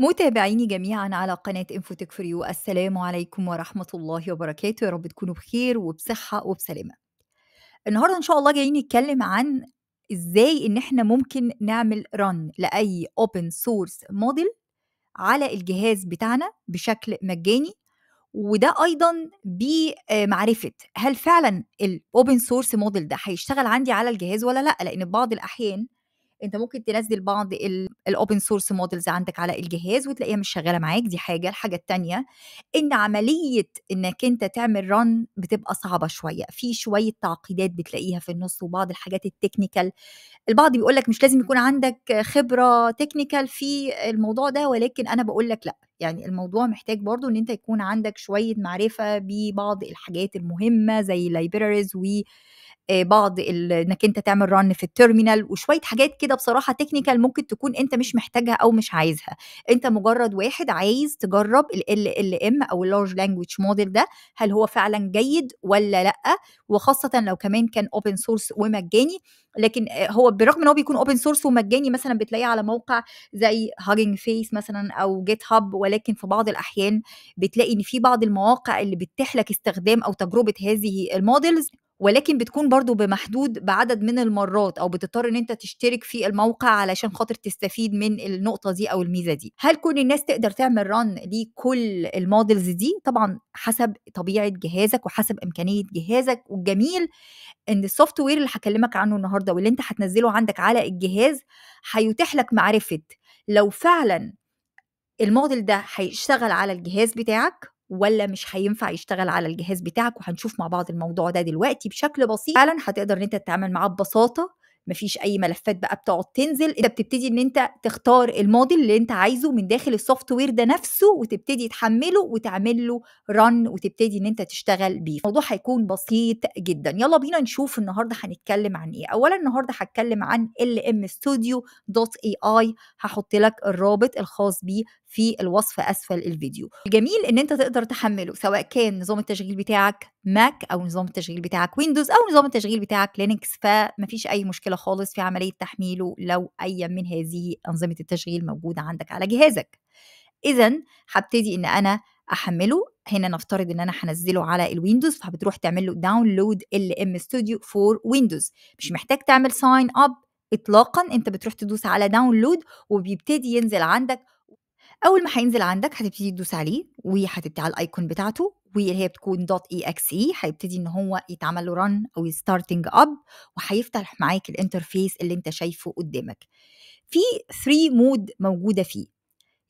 متابعيني جميعا على قناة انفوتك فريو السلام عليكم ورحمة الله وبركاته يا رب تكونوا بخير وبصحة وبسلامة النهاردة ان شاء الله جايين نتكلم عن ازاي ان احنا ممكن نعمل رن لأي open source موديل على الجهاز بتاعنا بشكل مجاني وده ايضا بمعرفه هل فعلا الاوبن سورس موديل ده هيشتغل عندي على الجهاز ولا لا لان بعض الاحيان انت ممكن تنزل بعض الاوبن سورس مودلز عندك على الجهاز وتلاقيها مش شغاله معاك دي حاجه الحاجه الثانيه ان عمليه انك انت تعمل رن بتبقى صعبه شويه في شويه تعقيدات بتلاقيها في النص وبعض الحاجات التكنيكال البعض بيقول لك مش لازم يكون عندك خبره تكنيكال في الموضوع ده ولكن انا بقول لك لا يعني الموضوع محتاج برضو ان انت يكون عندك شويه معرفه ببعض الحاجات المهمه زي libraries و آه، بعض انك انت تعمل رن في التيرمينال وشويه حاجات كده بصراحه تكنيكال ممكن تكون انت مش محتاجها او مش عايزها انت مجرد واحد عايز تجرب ال ال ام او اللارج لانجويج موديل ده هل هو فعلا جيد ولا لا وخاصه لو كمان كان اوبن سورس ومجاني لكن هو بالرغم ان هو بيكون اوبن سورس ومجاني مثلا بتلاقيه على موقع زي هاجينج فيس مثلا او جيت هاب ولكن في بعض الاحيان بتلاقي ان في بعض المواقع اللي بتتيح لك استخدام او تجربه هذه المودلز ولكن بتكون برضو بمحدود بعدد من المرات او بتضطر ان انت تشترك في الموقع علشان خاطر تستفيد من النقطه دي او الميزه دي هل كون الناس تقدر تعمل ران لكل المودلز دي طبعا حسب طبيعه جهازك وحسب امكانيه جهازك والجميل ان السوفت وير اللي هكلمك عنه النهارده واللي انت هتنزله عندك على الجهاز هيتيح لك معرفه لو فعلا الموديل ده هيشتغل على الجهاز بتاعك ولا مش هينفع يشتغل على الجهاز بتاعك وهنشوف مع بعض الموضوع ده دلوقتي بشكل بسيط فعلا هتقدر ان انت تتعامل معاه ببساطه مفيش اي ملفات بقى بتقعد تنزل انت بتبتدي ان انت تختار الموديل اللي انت عايزه من داخل السوفت وير ده نفسه وتبتدي تحمله وتعمل له رن وتبتدي ان انت تشتغل بيه الموضوع هيكون بسيط جدا يلا بينا نشوف النهارده هنتكلم عن ايه اولا النهارده هتكلم عن lmstudio.ai هحط لك الرابط الخاص بيه في الوصف اسفل الفيديو الجميل ان انت تقدر تحمله سواء كان نظام التشغيل بتاعك ماك او نظام التشغيل بتاعك ويندوز او نظام التشغيل بتاعك لينكس فمفيش اي مشكله خالص في عملية تحميله لو أي من هذه أنظمة التشغيل موجودة عندك على جهازك إذا هبتدي إن أنا احمله هنا نفترض ان انا هنزله على الويندوز فبتروح تعمل له داونلود ال ام ستوديو فور ويندوز مش محتاج تعمل ساين اب اطلاقا انت بتروح تدوس على داونلود وبيبتدي ينزل عندك اول ما هينزل عندك هتبتدي تدوس عليه وهتبتدي على الايكون بتاعته واللي هي بتكون دوت اي اكس اي هيبتدي ان هو يتعمل له رن او ستارتنج اب وهيفتح معاك الانترفيس اللي انت شايفه قدامك في 3 مود موجوده فيه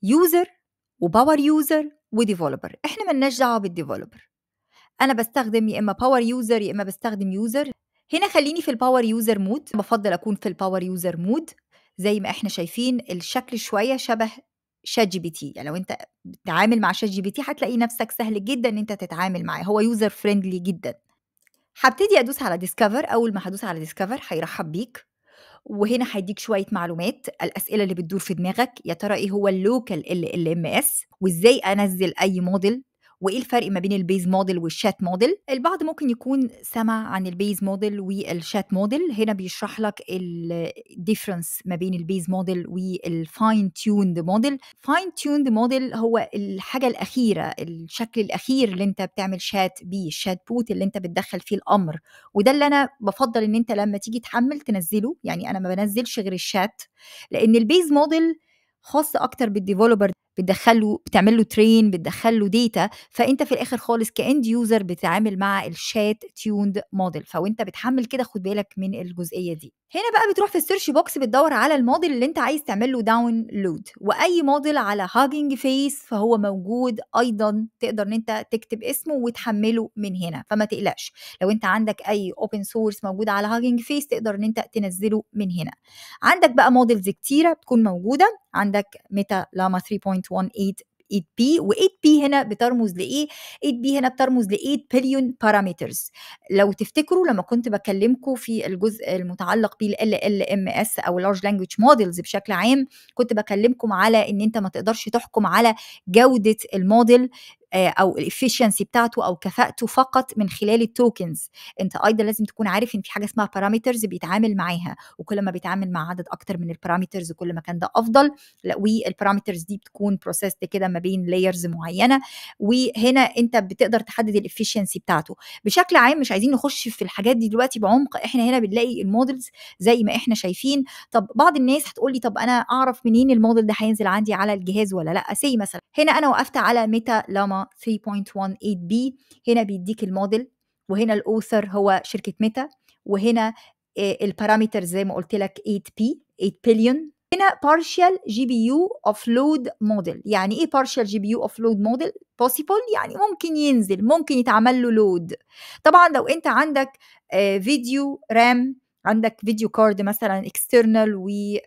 يوزر وباور يوزر وديفلوبر احنا مالناش دعوه بالديفلوبر انا بستخدم يا اما باور يوزر يا اما بستخدم يوزر هنا خليني في الباور يوزر مود بفضل اكون في الباور يوزر مود زي ما احنا شايفين الشكل شويه شبه شات جي بي تي يعني لو انت بتتعامل مع شات جي بي تي هتلاقي نفسك سهل جدا ان انت تتعامل معاه هو يوزر فريندلي جدا هبتدي ادوس على ديسكفر اول ما هدوس على ديسكفر هيرحب بيك وهنا هيديك شويه معلومات الاسئله اللي بتدور في دماغك يا ترى ايه هو اللوكال ال ام اس وازاي انزل اي موديل وايه الفرق ما بين البيز موديل والشات موديل البعض ممكن يكون سمع عن البيز موديل والشات موديل هنا بيشرح لك الديفرنس ما بين البيز موديل والفاين تيوند موديل فاين تيوند موديل هو الحاجه الاخيره الشكل الاخير اللي انت بتعمل شات بيه الشات بوت اللي انت بتدخل فيه الامر وده اللي انا بفضل ان انت لما تيجي تحمل تنزله يعني انا ما بنزلش غير الشات لان البيز موديل خاص اكتر بالديفلوبر بتدخله بتعمل له ترين بتدخل له ديتا فانت في الاخر خالص كاند يوزر بتتعامل مع الشات تيوند موديل فوانت بتحمل كده خد بالك من الجزئيه دي هنا بقى بتروح في السيرش بوكس بتدور على الموديل اللي انت عايز تعمل له داونلود واي موديل على هاجينج فيس فهو موجود ايضا تقدر ان انت تكتب اسمه وتحمله من هنا فما تقلقش لو انت عندك اي اوبن سورس موجود على هاجينج فيس تقدر ان انت تنزله من هنا عندك بقى موديلز كتيره بتكون موجوده عندك ميتا لاما 3.18 8 بي و8 بي هنا بترمز لايه 8 بي هنا بترمز ل8 بليون بارامترز لو تفتكروا لما كنت بكلمكم في الجزء المتعلق بال ال ام اس او لارج لانجويج مودلز بشكل عام كنت بكلمكم على ان انت ما تقدرش تحكم على جوده الموديل آه، او الافشنسي بتاعته او كفاءته فقط من خلال التوكنز انت ايضا لازم تكون عارف ان في حاجه اسمها بارامترز بيتعامل معاها وكل ما بيتعامل مع عدد اكتر من البارامترز كل ما كان ده افضل والبارامترز دي بتكون بروسيسد كده ما بين لايرز معينه وهنا انت بتقدر تحدد الافشنسي بتاعته بشكل عام مش عايزين نخش في الحاجات دي دلوقتي بعمق احنا هنا بنلاقي المودلز زي ما احنا شايفين طب بعض الناس هتقول لي طب انا اعرف منين الموديل ده هينزل عندي على الجهاز ولا لا سي مثلا هنا انا وقفت على ميتا لاما 318 بي هنا بيديك الموديل وهنا الاوثر هو شركه ميتا وهنا آه، البارامتر زي ما قلت لك 8 بي 8 بليون هنا partial GPU offload model يعني ايه partial GPU offload model possible يعني ممكن ينزل ممكن يتعمل له لود طبعا لو انت عندك فيديو آه، رام عندك فيديو كارد مثلا اكسترنال وليها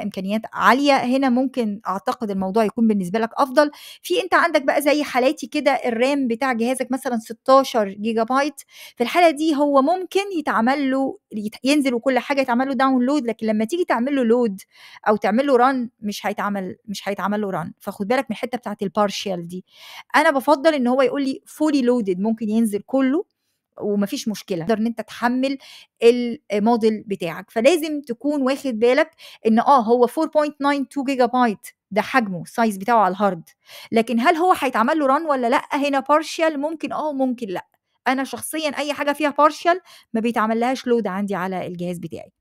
آه، امكانيات عاليه هنا ممكن اعتقد الموضوع يكون بالنسبه لك افضل في انت عندك بقى زي حالاتي كده الرام بتاع جهازك مثلا 16 جيجا بايت في الحاله دي هو ممكن يتعمل له ينزل وكل حاجه يتعمل له داونلود لكن لما تيجي تعمل له لود او تعمل له ران مش هيتعمل مش هيتعمل له ران فخد بالك من الحته بتاعت البارشال دي انا بفضل ان هو يقول لي فولي لودد ممكن ينزل كله ومفيش مشكله تقدر ان انت تحمل الموديل بتاعك فلازم تكون واخد بالك ان اه هو 4.92 جيجا بايت ده حجمه السايز بتاعه على الهارد لكن هل هو هيتعمل له ران ولا لا هنا بارشال ممكن اه ممكن لا انا شخصيا اي حاجه فيها بارشال ما بيتعملهاش لود عندي على الجهاز بتاعي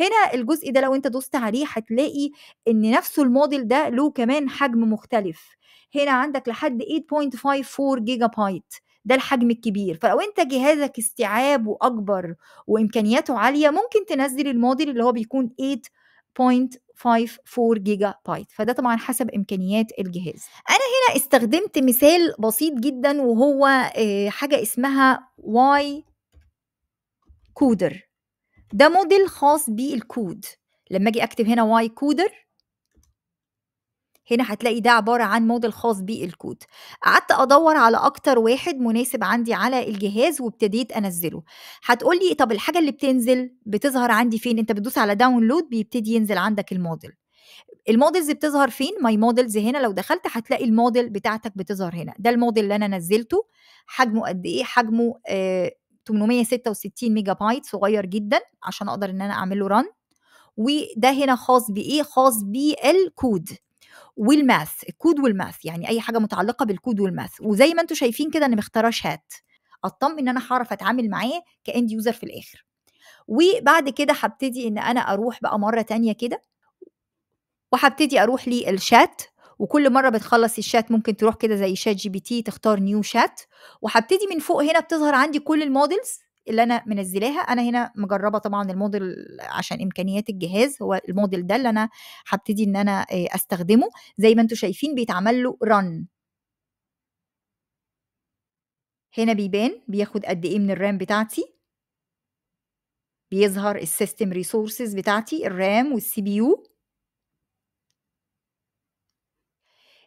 هنا الجزء ده لو انت دوست عليه هتلاقي ان نفسه الموديل ده له كمان حجم مختلف هنا عندك لحد 8.54 جيجا بايت ده الحجم الكبير فلو انت جهازك استيعابه اكبر وامكانياته عاليه ممكن تنزل الموديل اللي هو بيكون 8.54 جيجا بايت فده طبعا حسب امكانيات الجهاز انا هنا استخدمت مثال بسيط جدا وهو آه، حاجه اسمها واي كودر ده موديل خاص بالكود لما اجي اكتب هنا واي كودر هنا هتلاقي ده عبارة عن موديل خاص بالكود قعدت أدور على أكتر واحد مناسب عندي على الجهاز وابتديت أنزله هتقولي طب الحاجة اللي بتنزل بتظهر عندي فين أنت بتدوس على داونلود بيبتدي ينزل عندك الموديل المودلز بتظهر فين ماي مودلز هنا لو دخلت هتلاقي الموديل بتاعتك بتظهر هنا ده الموديل اللي انا نزلته حجمه قد ايه حجمه آه 866 ميجا بايت صغير جدا عشان اقدر ان انا اعمل له وده هنا خاص بايه خاص بالكود والماث الكود والماث يعني اي حاجه متعلقه بالكود والماث وزي ما انتم شايفين كده انا مختاره شات اطمن ان انا هعرف اتعامل معاه كاند يوزر في الاخر وبعد كده هبتدي ان انا اروح بقى مره تانية كده وهبتدي اروح للشات وكل مره بتخلص الشات ممكن تروح كده زي شات جي بي تي تختار نيو شات وهبتدي من فوق هنا بتظهر عندي كل المودلز اللي انا منزلاها انا هنا مجربه طبعا الموديل عشان امكانيات الجهاز هو الموديل ده اللي انا هبتدي ان انا آه، استخدمه زي ما انتم شايفين بيتعمل له رن هنا بيبان بياخد قد ايه من الرام بتاعتي بيظهر السيستم ريسورسز بتاعتي الرام والسي بي يو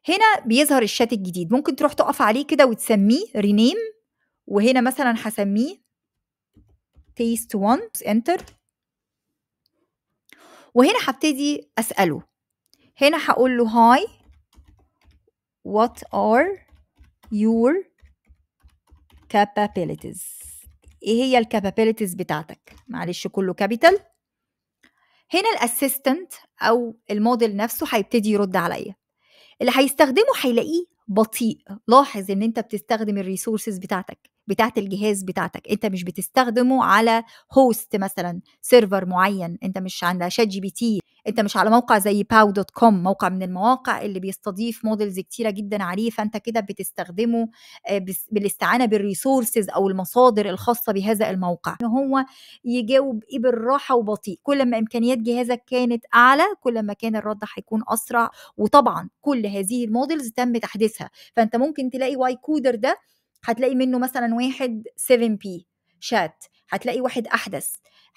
هنا بيظهر الشات الجديد ممكن تروح تقف عليه كده وتسميه رينيم وهنا مثلا هسميه تيست 1 انتر وهنا هبتدي اساله هنا هقول له هاي وات ار يور capabilities ايه هي الكابابيلتيز بتاعتك معلش كله كابيتال هنا الاسيستنت او الموديل نفسه هيبتدي يرد عليا اللي هيستخدمه هيلاقيه بطيء لاحظ ان انت بتستخدم الريسورسز بتاعتك بتاعت الجهاز بتاعتك انت مش بتستخدمه على هوست مثلا سيرفر معين انت مش عند شات جي بي تي انت مش على موقع زي باو دوت كوم موقع من المواقع اللي بيستضيف موديلز كتيره جدا عليه فانت كده بتستخدمه آه، بالاستعانه بالريسورسز او المصادر الخاصه بهذا الموقع ان هو يجاوب ايه بالراحه وبطيء كل ما امكانيات جهازك كانت اعلى كل ما كان الرد هيكون اسرع وطبعا كل هذه الموديلز تم تحديثها فانت ممكن تلاقي واي كودر ده هتلاقي منه مثلا واحد 7 بي شات هتلاقي واحد احدث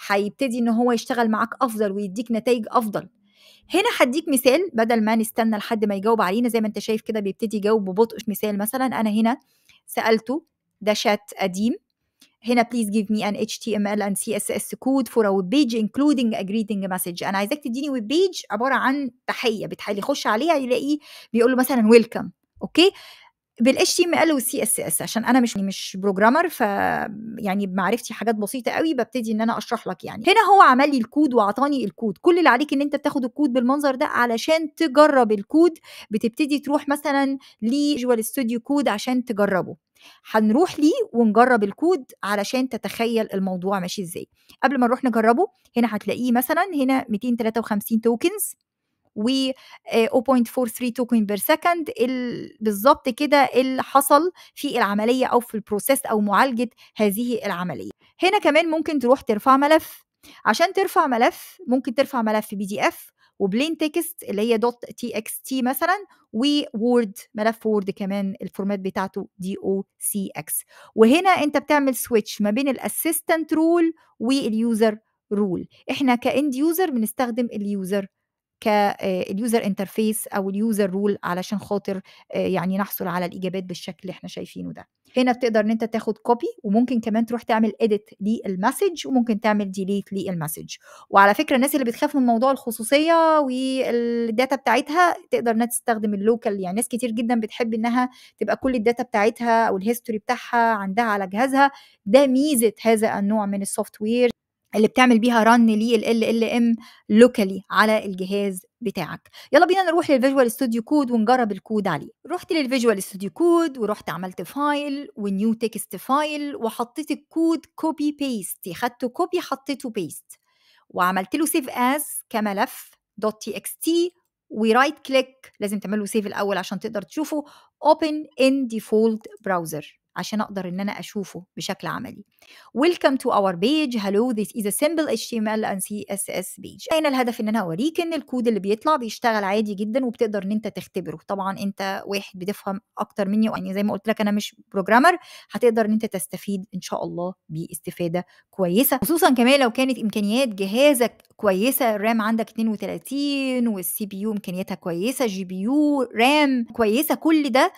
هيبتدي ان هو يشتغل معاك افضل ويديك نتائج افضل هنا هديك مثال بدل ما نستنى لحد ما يجاوب علينا زي ما انت شايف كده بيبتدي يجاوب ببطء مثال مثلا انا هنا سالته ده شات قديم هنا please give me an HTML and CSS code for a web page including a greeting message أنا عايزاك تديني ويب بيج عبارة عن تحية بتحالي يخش عليها يلاقيه بيقول له مثلا ويلكم أوكي بالاتش تي ام ال والسي اس اس عشان انا مش يعني مش بروجرامر ف يعني بمعرفتي حاجات بسيطه قوي ببتدي ان انا اشرح لك يعني هنا هو عمل لي الكود وعطاني الكود كل اللي عليك ان انت تاخد الكود بالمنظر ده علشان تجرب الكود بتبتدي تروح مثلا لفيجوال ستوديو كود عشان تجربه هنروح ليه ونجرب الكود علشان تتخيل الموضوع ماشي ازاي قبل ما نروح نجربه هنا هتلاقيه مثلا هنا 253 توكنز و 0.432 كوين بير سكند بالظبط كده اللي حصل في العمليه او في البروسيس او معالجه هذه العمليه هنا كمان ممكن تروح ترفع ملف عشان ترفع ملف ممكن ترفع ملف بي دي اف وبلين تكست اللي هي دوت تي اكس تي مثلا وورد ملف وورد كمان الفورمات بتاعته دي او سي اكس وهنا انت بتعمل سويتش ما بين الاسيستنت رول واليوزر رول احنا كاند يوزر بنستخدم اليوزر كاليوزر انترفيس او اليوزر رول علشان خاطر يعني نحصل على الاجابات بالشكل اللي احنا شايفينه ده هنا بتقدر ان انت تاخد كوبي وممكن كمان تروح تعمل اديت للمسج وممكن تعمل ديليت للمسج وعلى فكره الناس اللي بتخاف من موضوع الخصوصيه والداتا بتاعتها تقدر انها تستخدم اللوكال يعني ناس كتير جدا بتحب انها تبقى كل الداتا بتاعتها او الهيستوري بتاعها عندها على جهازها ده ميزه هذا النوع من السوفت وير اللي بتعمل بيها رن لل ال ام لوكالي على الجهاز بتاعك يلا بينا نروح للفيجوال ستوديو كود ونجرب الكود عليه رحت للفيجوال ستوديو كود ورحت عملت فايل ونيو تكست فايل وحطيت الكود كوبي بيست خدته كوبي حطيته بيست وعملت له سيف از كملف دوت تي اكس تي ورايت كليك لازم له سيف الاول عشان تقدر تشوفه اوبن ان ديفولت براوزر عشان اقدر ان انا اشوفه بشكل عملي ويلكم تو اور بيج هلو ذيس از سمبل اتش تي ام ال اند سي اس اس بيج هنا الهدف ان انا اوريك ان الكود اللي بيطلع بيشتغل عادي جدا وبتقدر ان انت تختبره طبعا انت واحد بتفهم اكتر مني يعني زي ما قلت لك انا مش بروجرامر هتقدر ان انت تستفيد ان شاء الله باستفاده كويسه خصوصا كمان لو كانت امكانيات جهازك كويسه الرام عندك 32 والسي بي يو امكانياتها كويسه جي بي يو رام كويسه كل ده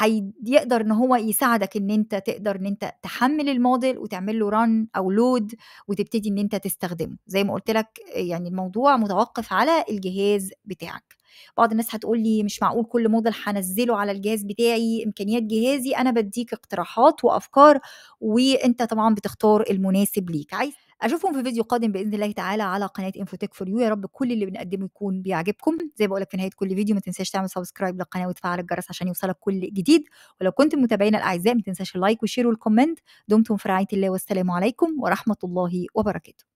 هيقدر ان هو يساعدك ان انت تقدر ان انت تحمل الموديل وتعمل له ران او لود وتبتدي ان انت تستخدمه زي ما قلت لك يعني الموضوع متوقف على الجهاز بتاعك بعض الناس هتقول لي مش معقول كل موديل هنزله على الجهاز بتاعي امكانيات جهازي انا بديك اقتراحات وافكار وانت طبعا بتختار المناسب ليك عايز اشوفهم في فيديو قادم باذن الله تعالى على قناه انفوتك فور يو يا رب كل اللي بنقدمه يكون بيعجبكم زي بقول لك في نهايه كل فيديو ما تنساش تعمل سبسكرايب للقناه وتفعل الجرس عشان يوصلك كل جديد ولو كنت متابعينا الاعزاء ما تنساش اللايك والشير والكومنت دمتم في رعايه الله والسلام عليكم ورحمه الله وبركاته